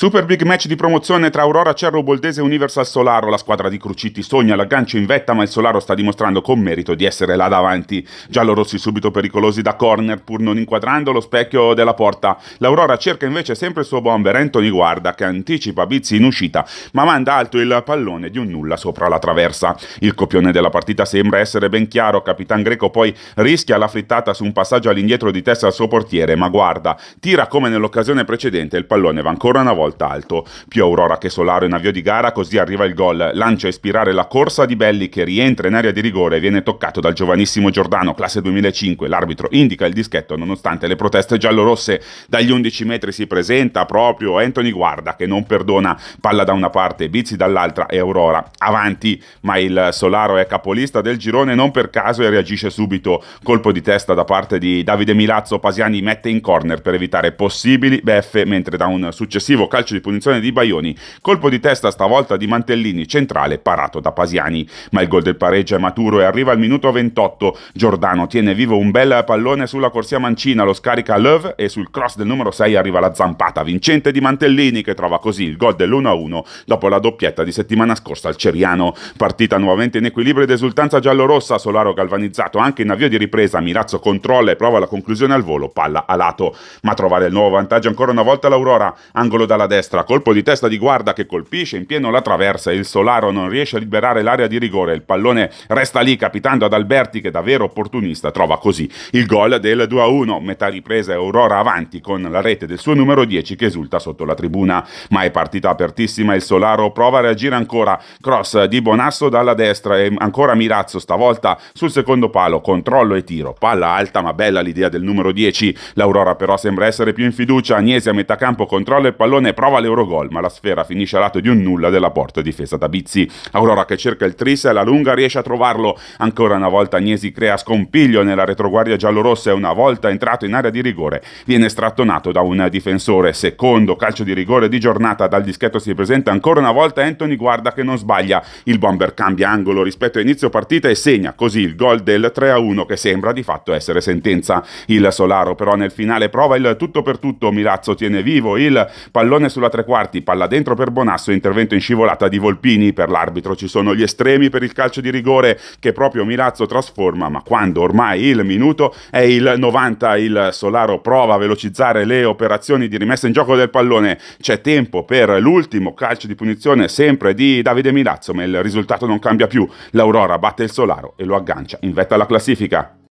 Super big match di promozione tra Aurora Cerro Boldese e Universal Solaro. La squadra di Crucitti sogna l'aggancio in vetta, ma il Solaro sta dimostrando con merito di essere là davanti. Giallo Rossi subito pericolosi da corner, pur non inquadrando lo specchio della porta. L'Aurora cerca invece sempre il suo bomber Anthony Guarda, che anticipa Bizzi in uscita, ma manda alto il pallone di un nulla sopra la traversa. Il copione della partita sembra essere ben chiaro. Capitan Greco poi rischia la frittata su un passaggio all'indietro di testa al suo portiere, ma Guarda tira come nell'occasione precedente. Il pallone va ancora una volta volta alto. Più Aurora che Solaro in avvio di gara, così arriva il gol, lancia a ispirare la corsa di Belli che rientra in area di rigore e viene toccato dal giovanissimo Giordano, classe 2005. L'arbitro indica il dischetto nonostante le proteste giallorosse. Dagli 11 metri si presenta proprio Anthony Guarda che non perdona, palla da una parte, Bizzi dall'altra e Aurora avanti, ma il Solaro è capolista del girone non per caso e reagisce subito. Colpo di testa da parte di Davide Milazzo, Pasiani mette in corner per evitare possibili beffe mentre da un successivo calcio calcio di punizione di Baioni, colpo di testa stavolta di Mantellini centrale parato da Pasiani, ma il gol del pareggio è maturo e arriva al minuto 28, Giordano tiene vivo un bel pallone sulla corsia mancina, lo scarica a Love e sul cross del numero 6 arriva la zampata vincente di Mantellini che trova così il gol dell'1-1 dopo la doppietta di settimana scorsa al Ceriano, partita nuovamente in equilibrio ed esultanza giallorossa, Solaro galvanizzato anche in avvio di ripresa, Mirazzo controlla e prova la conclusione al volo, palla a lato, ma trovare il nuovo vantaggio ancora una volta l'Aurora, angolo da dalla destra, colpo di testa di guarda che colpisce in pieno la traversa, e il Solaro non riesce a liberare l'area di rigore, il pallone resta lì capitando ad Alberti che da vero opportunista trova così il gol del 2-1, metà ripresa e Aurora avanti con la rete del suo numero 10 che esulta sotto la tribuna, ma è partita apertissima, il Solaro prova a reagire ancora, cross di Bonasso dalla destra e ancora Mirazzo stavolta sul secondo palo, controllo e tiro, palla alta ma bella l'idea del numero 10, l'Aurora però sembra essere più in fiducia, Agnese a metà campo controlla il pallone Pallone prova l'Eurogol, ma la sfera finisce a lato di un nulla della porta difesa da Bizzi. Aurora che cerca il tris e la lunga riesce a trovarlo. Ancora una volta Agnesi crea scompiglio nella retroguardia giallorossa e una volta entrato in area di rigore viene strattonato da un difensore. Secondo calcio di rigore di giornata dal dischetto si presenta ancora una volta Anthony guarda che non sbaglia. Il bomber cambia angolo rispetto a inizio partita e segna così il gol del 3-1 che sembra di fatto essere sentenza. Il Solaro però nel finale prova il tutto per tutto, Milazzo tiene vivo il pallone pallone sulla tre quarti, palla dentro per Bonasso, intervento in scivolata di Volpini. Per l'arbitro ci sono gli estremi per il calcio di rigore che proprio Milazzo trasforma, ma quando ormai il minuto è il 90, il Solaro prova a velocizzare le operazioni di rimessa in gioco del pallone. C'è tempo per l'ultimo calcio di punizione sempre di Davide Milazzo, ma il risultato non cambia più. L'Aurora batte il Solaro e lo aggancia in vetta alla classifica.